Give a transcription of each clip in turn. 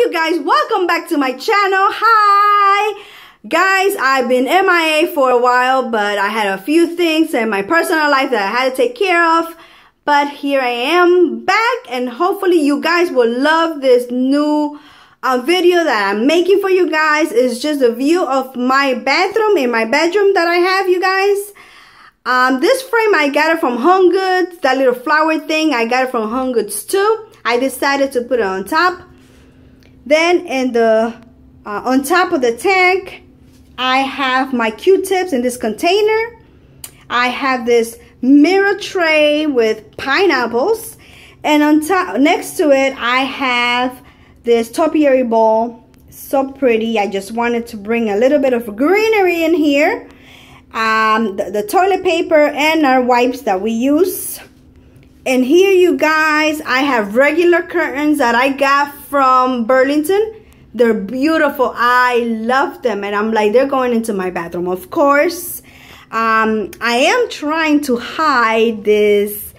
you guys welcome back to my channel hi guys I've been MIA for a while but I had a few things in my personal life that I had to take care of but here I am back and hopefully you guys will love this new uh, video that I'm making for you guys It's just a view of my bathroom in my bedroom that I have you guys um, this frame I got it from Home Goods that little flower thing I got it from Home Goods too I decided to put it on top then in the uh, on top of the tank, I have my Q-tips in this container. I have this mirror tray with pineapples. And on top, next to it, I have this topiary ball. So pretty. I just wanted to bring a little bit of greenery in here. Um, the, the toilet paper and our wipes that we use. And here, you guys, I have regular curtains that I got from Burlington. They're beautiful. I love them. And I'm like, they're going into my bathroom, of course. Um, I am trying to hide this.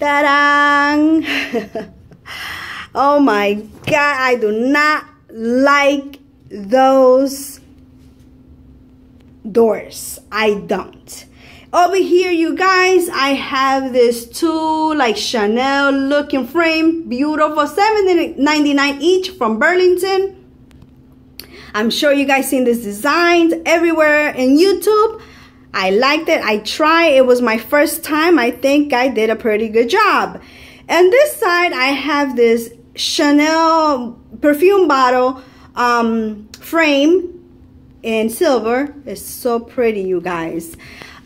Ta-da! oh my God, I do not like those doors. I don't. Over here, you guys, I have this two like Chanel looking frame, beautiful, seven ninety nine each from Burlington. I'm sure you guys seen this designs everywhere in YouTube. I liked it. I tried. It was my first time. I think I did a pretty good job. And this side, I have this Chanel perfume bottle um, frame and silver it's so pretty you guys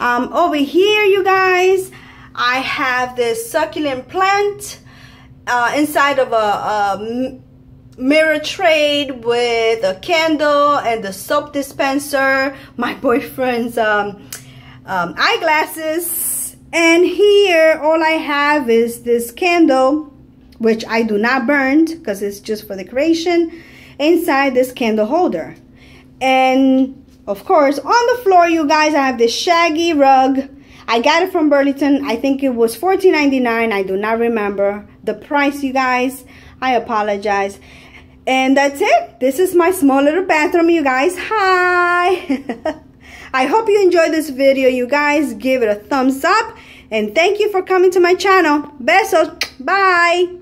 um, over here you guys I have this succulent plant uh, inside of a, a mirror trade with a candle and the soap dispenser my boyfriend's um, um, eyeglasses and here all I have is this candle which I do not burn because it's just for decoration inside this candle holder and of course, on the floor, you guys, I have this shaggy rug. I got it from Burlington. I think it was 14.99. I do not remember the price, you guys. I apologize. And that's it. This is my small little bathroom, you guys. Hi. I hope you enjoyed this video, you guys. Give it a thumbs up. And thank you for coming to my channel. Besos. Bye.